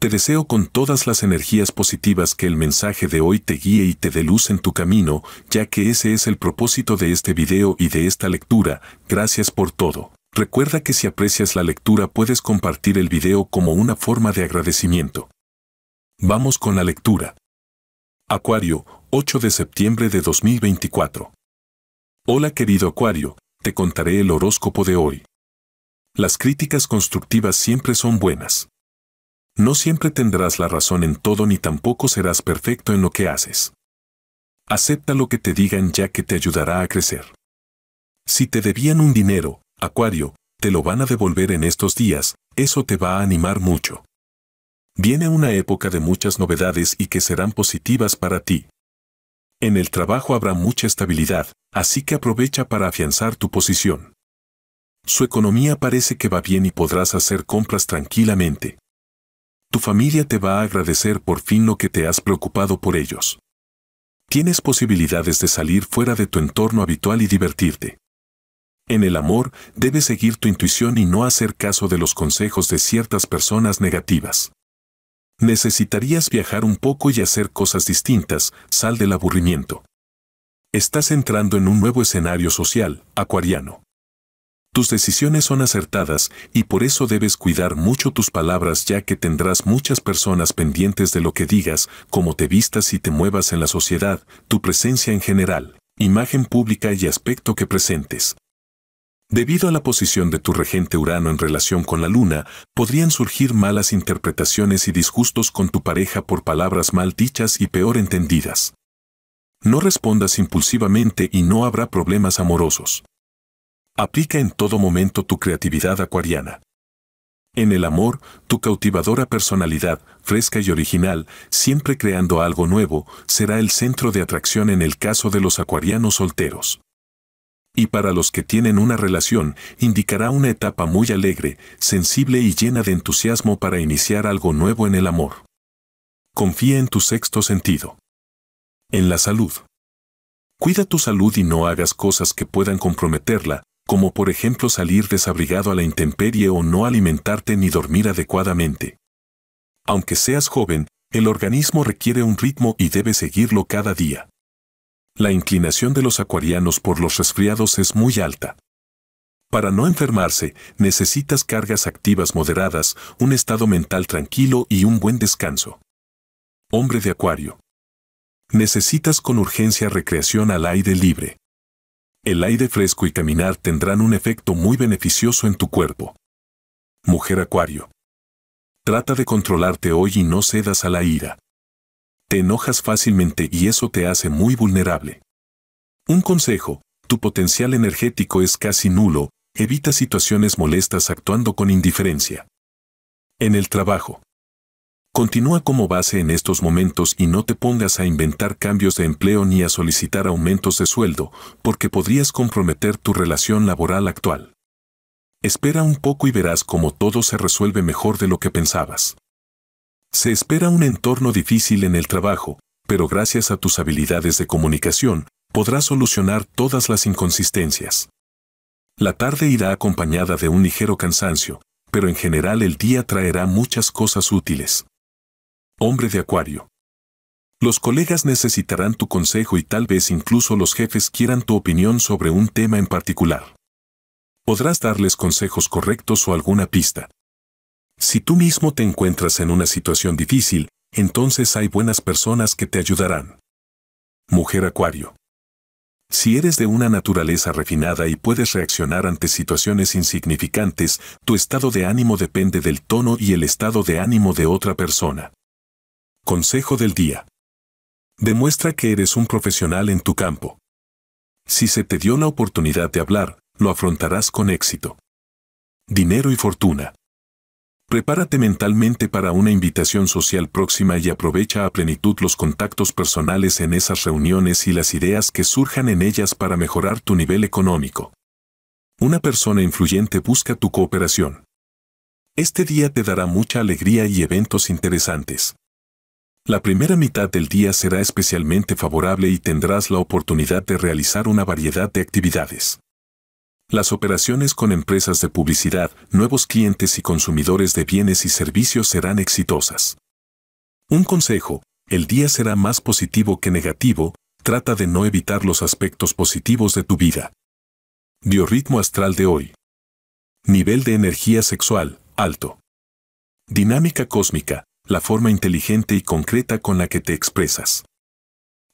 Te deseo con todas las energías positivas que el mensaje de hoy te guíe y te dé luz en tu camino, ya que ese es el propósito de este video y de esta lectura. Gracias por todo. Recuerda que si aprecias la lectura puedes compartir el video como una forma de agradecimiento. Vamos con la lectura. Acuario, 8 de septiembre de 2024. Hola querido Acuario, te contaré el horóscopo de hoy. Las críticas constructivas siempre son buenas. No siempre tendrás la razón en todo ni tampoco serás perfecto en lo que haces. Acepta lo que te digan ya que te ayudará a crecer. Si te debían un dinero, Acuario, te lo van a devolver en estos días, eso te va a animar mucho. Viene una época de muchas novedades y que serán positivas para ti. En el trabajo habrá mucha estabilidad, así que aprovecha para afianzar tu posición. Su economía parece que va bien y podrás hacer compras tranquilamente. Tu familia te va a agradecer por fin lo que te has preocupado por ellos. Tienes posibilidades de salir fuera de tu entorno habitual y divertirte. En el amor, debes seguir tu intuición y no hacer caso de los consejos de ciertas personas negativas. Necesitarías viajar un poco y hacer cosas distintas, sal del aburrimiento. Estás entrando en un nuevo escenario social, acuariano. Tus decisiones son acertadas y por eso debes cuidar mucho tus palabras ya que tendrás muchas personas pendientes de lo que digas, cómo te vistas y te muevas en la sociedad, tu presencia en general, imagen pública y aspecto que presentes. Debido a la posición de tu regente Urano en relación con la Luna, podrían surgir malas interpretaciones y disgustos con tu pareja por palabras mal dichas y peor entendidas. No respondas impulsivamente y no habrá problemas amorosos. Aplica en todo momento tu creatividad acuariana. En el amor, tu cautivadora personalidad, fresca y original, siempre creando algo nuevo, será el centro de atracción en el caso de los acuarianos solteros. Y para los que tienen una relación, indicará una etapa muy alegre, sensible y llena de entusiasmo para iniciar algo nuevo en el amor. Confía en tu sexto sentido. En la salud. Cuida tu salud y no hagas cosas que puedan comprometerla, como por ejemplo salir desabrigado a la intemperie o no alimentarte ni dormir adecuadamente. Aunque seas joven, el organismo requiere un ritmo y debe seguirlo cada día. La inclinación de los acuarianos por los resfriados es muy alta. Para no enfermarse, necesitas cargas activas moderadas, un estado mental tranquilo y un buen descanso. Hombre de acuario. Necesitas con urgencia recreación al aire libre. El aire fresco y caminar tendrán un efecto muy beneficioso en tu cuerpo. Mujer Acuario. Trata de controlarte hoy y no cedas a la ira. Te enojas fácilmente y eso te hace muy vulnerable. Un consejo, tu potencial energético es casi nulo, evita situaciones molestas actuando con indiferencia. En el trabajo. Continúa como base en estos momentos y no te pongas a inventar cambios de empleo ni a solicitar aumentos de sueldo, porque podrías comprometer tu relación laboral actual. Espera un poco y verás cómo todo se resuelve mejor de lo que pensabas. Se espera un entorno difícil en el trabajo, pero gracias a tus habilidades de comunicación, podrás solucionar todas las inconsistencias. La tarde irá acompañada de un ligero cansancio, pero en general el día traerá muchas cosas útiles. Hombre de Acuario. Los colegas necesitarán tu consejo y tal vez incluso los jefes quieran tu opinión sobre un tema en particular. Podrás darles consejos correctos o alguna pista. Si tú mismo te encuentras en una situación difícil, entonces hay buenas personas que te ayudarán. Mujer Acuario. Si eres de una naturaleza refinada y puedes reaccionar ante situaciones insignificantes, tu estado de ánimo depende del tono y el estado de ánimo de otra persona. Consejo del día. Demuestra que eres un profesional en tu campo. Si se te dio la oportunidad de hablar, lo afrontarás con éxito. Dinero y fortuna. Prepárate mentalmente para una invitación social próxima y aprovecha a plenitud los contactos personales en esas reuniones y las ideas que surjan en ellas para mejorar tu nivel económico. Una persona influyente busca tu cooperación. Este día te dará mucha alegría y eventos interesantes. La primera mitad del día será especialmente favorable y tendrás la oportunidad de realizar una variedad de actividades. Las operaciones con empresas de publicidad, nuevos clientes y consumidores de bienes y servicios serán exitosas. Un consejo, el día será más positivo que negativo, trata de no evitar los aspectos positivos de tu vida. Biorritmo astral de hoy. Nivel de energía sexual, alto. Dinámica cósmica, la forma inteligente y concreta con la que te expresas.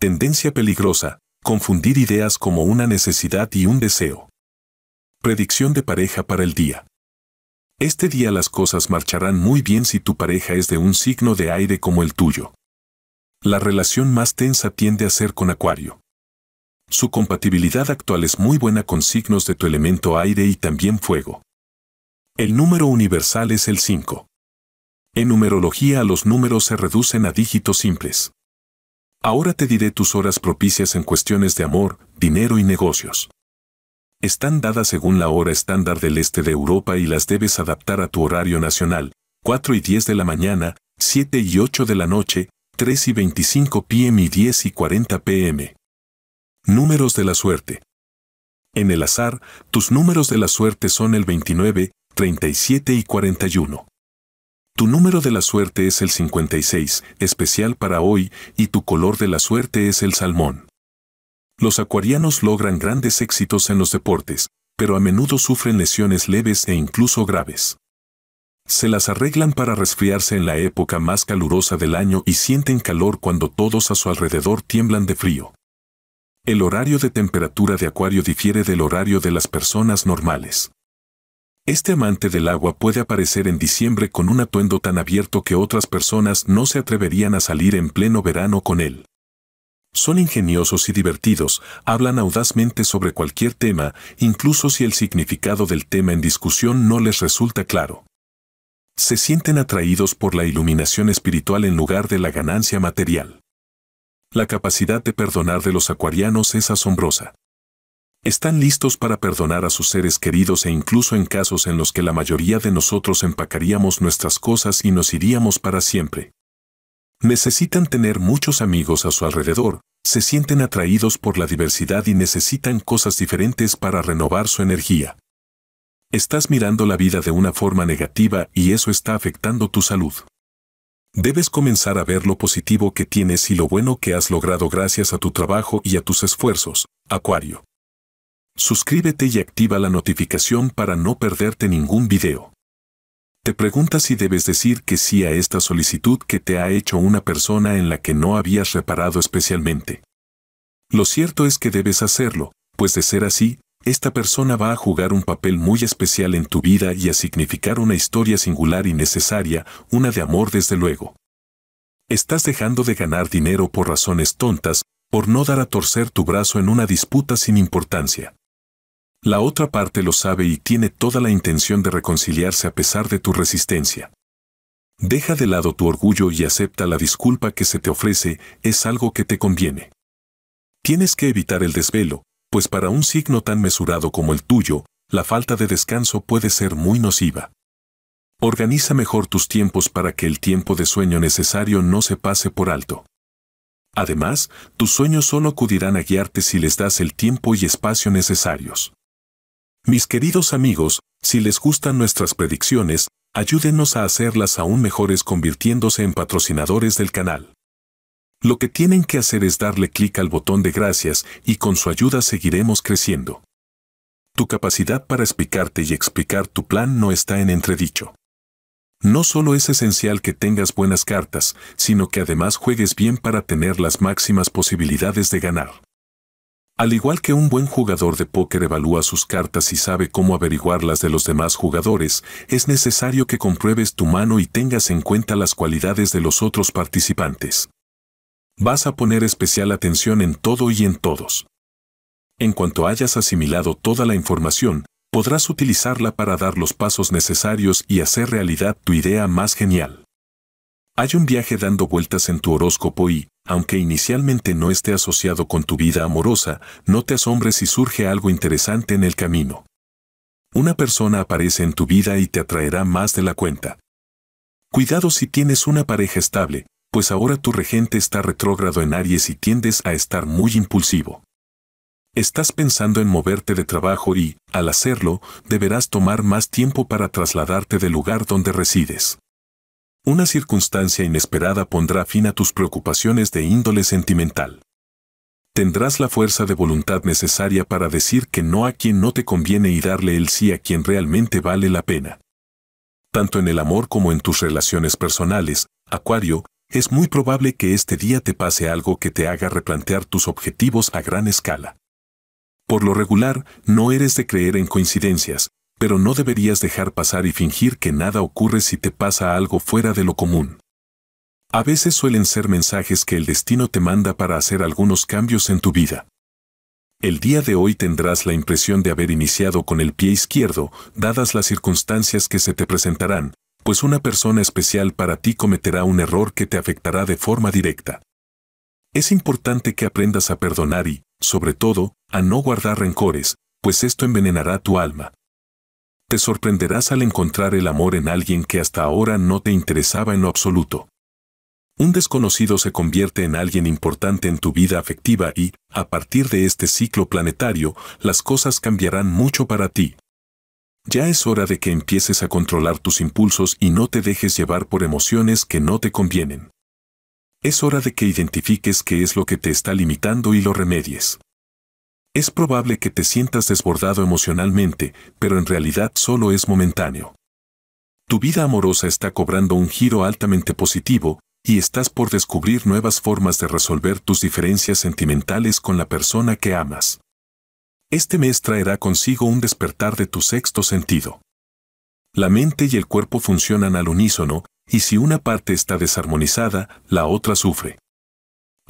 Tendencia peligrosa, confundir ideas como una necesidad y un deseo. Predicción de pareja para el día. Este día las cosas marcharán muy bien si tu pareja es de un signo de aire como el tuyo. La relación más tensa tiende a ser con Acuario. Su compatibilidad actual es muy buena con signos de tu elemento aire y también fuego. El número universal es el 5. En numerología los números se reducen a dígitos simples. Ahora te diré tus horas propicias en cuestiones de amor, dinero y negocios. Están dadas según la hora estándar del este de Europa y las debes adaptar a tu horario nacional, 4 y 10 de la mañana, 7 y 8 de la noche, 3 y 25 pm y 10 y 40 pm. Números de la suerte. En el azar, tus números de la suerte son el 29, 37 y 41. Tu número de la suerte es el 56, especial para hoy, y tu color de la suerte es el salmón. Los acuarianos logran grandes éxitos en los deportes, pero a menudo sufren lesiones leves e incluso graves. Se las arreglan para resfriarse en la época más calurosa del año y sienten calor cuando todos a su alrededor tiemblan de frío. El horario de temperatura de acuario difiere del horario de las personas normales. Este amante del agua puede aparecer en diciembre con un atuendo tan abierto que otras personas no se atreverían a salir en pleno verano con él. Son ingeniosos y divertidos, hablan audazmente sobre cualquier tema, incluso si el significado del tema en discusión no les resulta claro. Se sienten atraídos por la iluminación espiritual en lugar de la ganancia material. La capacidad de perdonar de los acuarianos es asombrosa están listos para perdonar a sus seres queridos e incluso en casos en los que la mayoría de nosotros empacaríamos nuestras cosas y nos iríamos para siempre. Necesitan tener muchos amigos a su alrededor, se sienten atraídos por la diversidad y necesitan cosas diferentes para renovar su energía. Estás mirando la vida de una forma negativa y eso está afectando tu salud. Debes comenzar a ver lo positivo que tienes y lo bueno que has logrado gracias a tu trabajo y a tus esfuerzos, Acuario. Suscríbete y activa la notificación para no perderte ningún video. Te preguntas si debes decir que sí a esta solicitud que te ha hecho una persona en la que no habías reparado especialmente. Lo cierto es que debes hacerlo, pues de ser así, esta persona va a jugar un papel muy especial en tu vida y a significar una historia singular y necesaria, una de amor desde luego. Estás dejando de ganar dinero por razones tontas, por no dar a torcer tu brazo en una disputa sin importancia. La otra parte lo sabe y tiene toda la intención de reconciliarse a pesar de tu resistencia. Deja de lado tu orgullo y acepta la disculpa que se te ofrece, es algo que te conviene. Tienes que evitar el desvelo, pues para un signo tan mesurado como el tuyo, la falta de descanso puede ser muy nociva. Organiza mejor tus tiempos para que el tiempo de sueño necesario no se pase por alto. Además, tus sueños solo acudirán a guiarte si les das el tiempo y espacio necesarios. Mis queridos amigos, si les gustan nuestras predicciones, ayúdenos a hacerlas aún mejores convirtiéndose en patrocinadores del canal. Lo que tienen que hacer es darle clic al botón de gracias y con su ayuda seguiremos creciendo. Tu capacidad para explicarte y explicar tu plan no está en entredicho. No solo es esencial que tengas buenas cartas, sino que además juegues bien para tener las máximas posibilidades de ganar. Al igual que un buen jugador de póker evalúa sus cartas y sabe cómo averiguarlas de los demás jugadores, es necesario que compruebes tu mano y tengas en cuenta las cualidades de los otros participantes. Vas a poner especial atención en todo y en todos. En cuanto hayas asimilado toda la información, podrás utilizarla para dar los pasos necesarios y hacer realidad tu idea más genial. Hay un viaje dando vueltas en tu horóscopo y, aunque inicialmente no esté asociado con tu vida amorosa, no te asombres si surge algo interesante en el camino. Una persona aparece en tu vida y te atraerá más de la cuenta. Cuidado si tienes una pareja estable, pues ahora tu regente está retrógrado en Aries y tiendes a estar muy impulsivo. Estás pensando en moverte de trabajo y, al hacerlo, deberás tomar más tiempo para trasladarte del lugar donde resides una circunstancia inesperada pondrá fin a tus preocupaciones de índole sentimental. Tendrás la fuerza de voluntad necesaria para decir que no a quien no te conviene y darle el sí a quien realmente vale la pena. Tanto en el amor como en tus relaciones personales, Acuario, es muy probable que este día te pase algo que te haga replantear tus objetivos a gran escala. Por lo regular, no eres de creer en coincidencias, pero no deberías dejar pasar y fingir que nada ocurre si te pasa algo fuera de lo común. A veces suelen ser mensajes que el destino te manda para hacer algunos cambios en tu vida. El día de hoy tendrás la impresión de haber iniciado con el pie izquierdo, dadas las circunstancias que se te presentarán, pues una persona especial para ti cometerá un error que te afectará de forma directa. Es importante que aprendas a perdonar y, sobre todo, a no guardar rencores, pues esto envenenará tu alma te sorprenderás al encontrar el amor en alguien que hasta ahora no te interesaba en lo absoluto. Un desconocido se convierte en alguien importante en tu vida afectiva y, a partir de este ciclo planetario, las cosas cambiarán mucho para ti. Ya es hora de que empieces a controlar tus impulsos y no te dejes llevar por emociones que no te convienen. Es hora de que identifiques qué es lo que te está limitando y lo remedies. Es probable que te sientas desbordado emocionalmente, pero en realidad solo es momentáneo. Tu vida amorosa está cobrando un giro altamente positivo, y estás por descubrir nuevas formas de resolver tus diferencias sentimentales con la persona que amas. Este mes traerá consigo un despertar de tu sexto sentido. La mente y el cuerpo funcionan al unísono, y si una parte está desarmonizada, la otra sufre.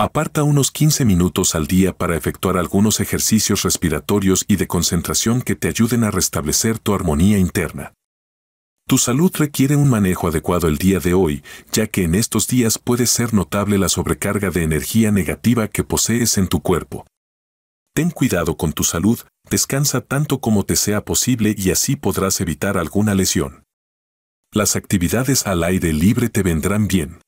Aparta unos 15 minutos al día para efectuar algunos ejercicios respiratorios y de concentración que te ayuden a restablecer tu armonía interna. Tu salud requiere un manejo adecuado el día de hoy, ya que en estos días puede ser notable la sobrecarga de energía negativa que posees en tu cuerpo. Ten cuidado con tu salud, descansa tanto como te sea posible y así podrás evitar alguna lesión. Las actividades al aire libre te vendrán bien.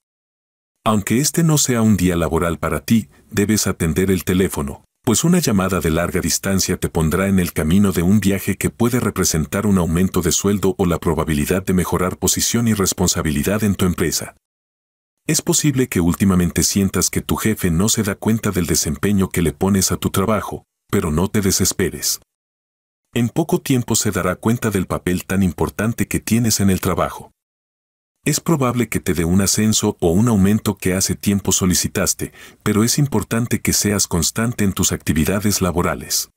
Aunque este no sea un día laboral para ti, debes atender el teléfono, pues una llamada de larga distancia te pondrá en el camino de un viaje que puede representar un aumento de sueldo o la probabilidad de mejorar posición y responsabilidad en tu empresa. Es posible que últimamente sientas que tu jefe no se da cuenta del desempeño que le pones a tu trabajo, pero no te desesperes. En poco tiempo se dará cuenta del papel tan importante que tienes en el trabajo. Es probable que te dé un ascenso o un aumento que hace tiempo solicitaste, pero es importante que seas constante en tus actividades laborales.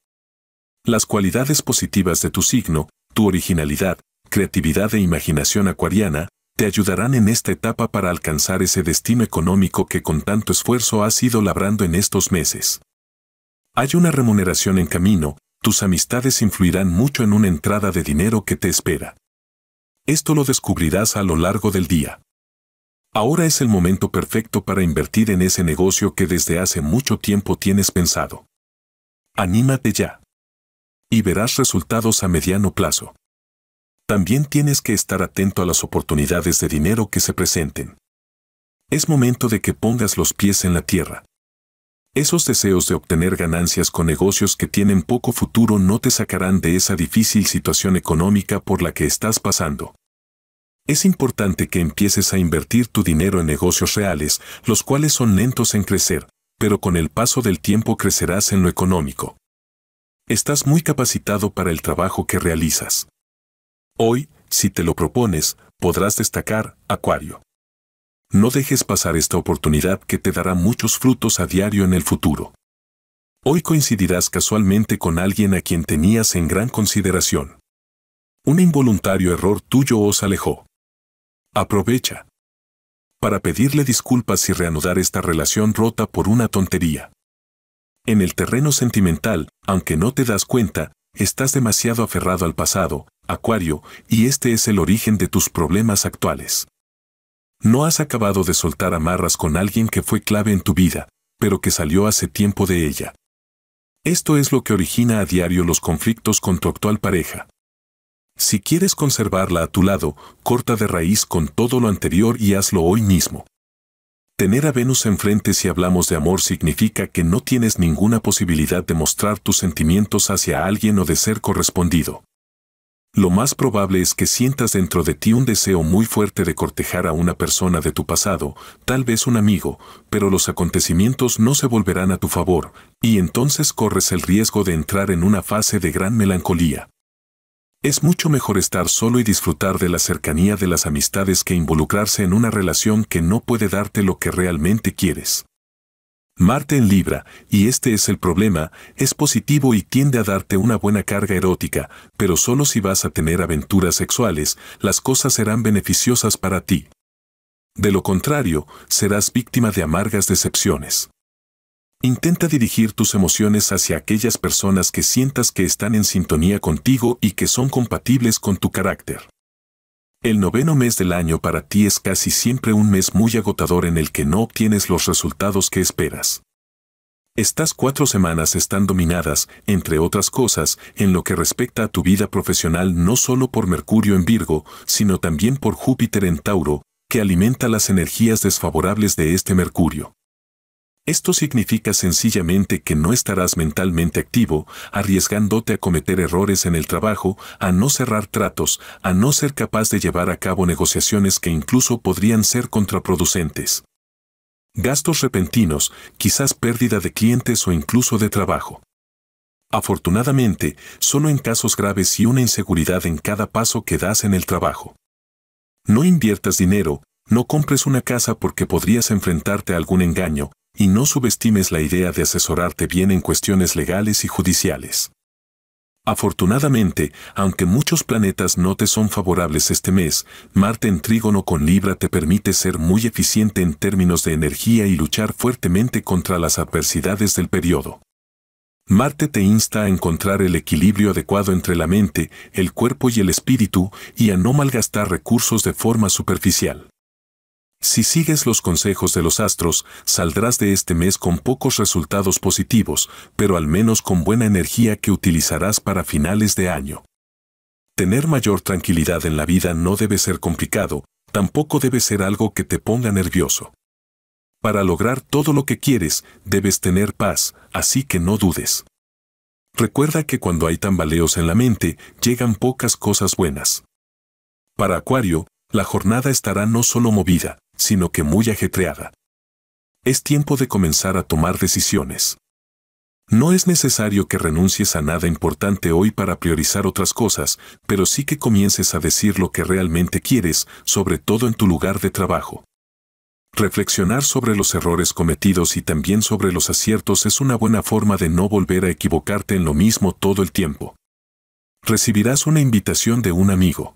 Las cualidades positivas de tu signo, tu originalidad, creatividad e imaginación acuariana, te ayudarán en esta etapa para alcanzar ese destino económico que con tanto esfuerzo has ido labrando en estos meses. Hay una remuneración en camino, tus amistades influirán mucho en una entrada de dinero que te espera. Esto lo descubrirás a lo largo del día. Ahora es el momento perfecto para invertir en ese negocio que desde hace mucho tiempo tienes pensado. Anímate ya. Y verás resultados a mediano plazo. También tienes que estar atento a las oportunidades de dinero que se presenten. Es momento de que pongas los pies en la tierra. Esos deseos de obtener ganancias con negocios que tienen poco futuro no te sacarán de esa difícil situación económica por la que estás pasando. Es importante que empieces a invertir tu dinero en negocios reales, los cuales son lentos en crecer, pero con el paso del tiempo crecerás en lo económico. Estás muy capacitado para el trabajo que realizas. Hoy, si te lo propones, podrás destacar, Acuario no dejes pasar esta oportunidad que te dará muchos frutos a diario en el futuro. Hoy coincidirás casualmente con alguien a quien tenías en gran consideración. Un involuntario error tuyo os alejó. Aprovecha. Para pedirle disculpas y reanudar esta relación rota por una tontería. En el terreno sentimental, aunque no te das cuenta, estás demasiado aferrado al pasado, Acuario, y este es el origen de tus problemas actuales. No has acabado de soltar amarras con alguien que fue clave en tu vida, pero que salió hace tiempo de ella. Esto es lo que origina a diario los conflictos con tu actual pareja. Si quieres conservarla a tu lado, corta de raíz con todo lo anterior y hazlo hoy mismo. Tener a Venus enfrente si hablamos de amor significa que no tienes ninguna posibilidad de mostrar tus sentimientos hacia alguien o de ser correspondido lo más probable es que sientas dentro de ti un deseo muy fuerte de cortejar a una persona de tu pasado, tal vez un amigo, pero los acontecimientos no se volverán a tu favor, y entonces corres el riesgo de entrar en una fase de gran melancolía. Es mucho mejor estar solo y disfrutar de la cercanía de las amistades que involucrarse en una relación que no puede darte lo que realmente quieres. Marte en Libra, y este es el problema, es positivo y tiende a darte una buena carga erótica, pero solo si vas a tener aventuras sexuales, las cosas serán beneficiosas para ti. De lo contrario, serás víctima de amargas decepciones. Intenta dirigir tus emociones hacia aquellas personas que sientas que están en sintonía contigo y que son compatibles con tu carácter. El noveno mes del año para ti es casi siempre un mes muy agotador en el que no obtienes los resultados que esperas. Estas cuatro semanas están dominadas, entre otras cosas, en lo que respecta a tu vida profesional no solo por Mercurio en Virgo, sino también por Júpiter en Tauro, que alimenta las energías desfavorables de este Mercurio. Esto significa sencillamente que no estarás mentalmente activo, arriesgándote a cometer errores en el trabajo, a no cerrar tratos, a no ser capaz de llevar a cabo negociaciones que incluso podrían ser contraproducentes. Gastos repentinos, quizás pérdida de clientes o incluso de trabajo. Afortunadamente, solo en casos graves y una inseguridad en cada paso que das en el trabajo. No inviertas dinero, no compres una casa porque podrías enfrentarte a algún engaño, y no subestimes la idea de asesorarte bien en cuestiones legales y judiciales. Afortunadamente, aunque muchos planetas no te son favorables este mes, Marte en trígono con Libra te permite ser muy eficiente en términos de energía y luchar fuertemente contra las adversidades del periodo. Marte te insta a encontrar el equilibrio adecuado entre la mente, el cuerpo y el espíritu y a no malgastar recursos de forma superficial. Si sigues los consejos de los astros, saldrás de este mes con pocos resultados positivos, pero al menos con buena energía que utilizarás para finales de año. Tener mayor tranquilidad en la vida no debe ser complicado, tampoco debe ser algo que te ponga nervioso. Para lograr todo lo que quieres, debes tener paz, así que no dudes. Recuerda que cuando hay tambaleos en la mente, llegan pocas cosas buenas. Para Acuario, la jornada estará no solo movida, sino que muy ajetreada. Es tiempo de comenzar a tomar decisiones. No es necesario que renuncies a nada importante hoy para priorizar otras cosas, pero sí que comiences a decir lo que realmente quieres, sobre todo en tu lugar de trabajo. Reflexionar sobre los errores cometidos y también sobre los aciertos es una buena forma de no volver a equivocarte en lo mismo todo el tiempo. Recibirás una invitación de un amigo.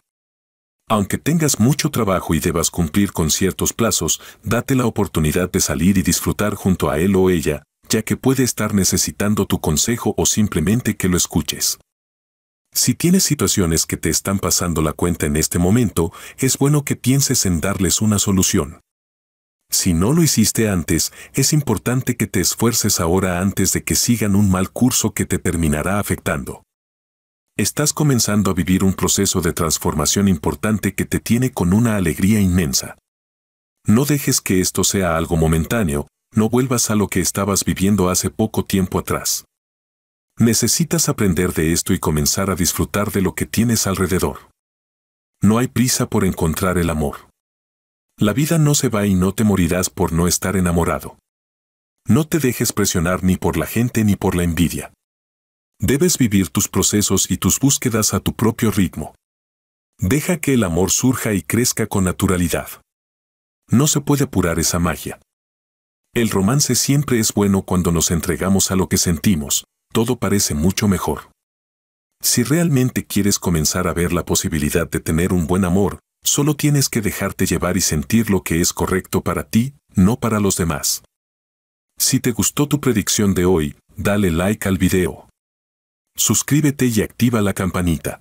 Aunque tengas mucho trabajo y debas cumplir con ciertos plazos, date la oportunidad de salir y disfrutar junto a él o ella, ya que puede estar necesitando tu consejo o simplemente que lo escuches. Si tienes situaciones que te están pasando la cuenta en este momento, es bueno que pienses en darles una solución. Si no lo hiciste antes, es importante que te esfuerces ahora antes de que sigan un mal curso que te terminará afectando. Estás comenzando a vivir un proceso de transformación importante que te tiene con una alegría inmensa. No dejes que esto sea algo momentáneo, no vuelvas a lo que estabas viviendo hace poco tiempo atrás. Necesitas aprender de esto y comenzar a disfrutar de lo que tienes alrededor. No hay prisa por encontrar el amor. La vida no se va y no te morirás por no estar enamorado. No te dejes presionar ni por la gente ni por la envidia. Debes vivir tus procesos y tus búsquedas a tu propio ritmo. Deja que el amor surja y crezca con naturalidad. No se puede apurar esa magia. El romance siempre es bueno cuando nos entregamos a lo que sentimos, todo parece mucho mejor. Si realmente quieres comenzar a ver la posibilidad de tener un buen amor, solo tienes que dejarte llevar y sentir lo que es correcto para ti, no para los demás. Si te gustó tu predicción de hoy, dale like al video suscríbete y activa la campanita.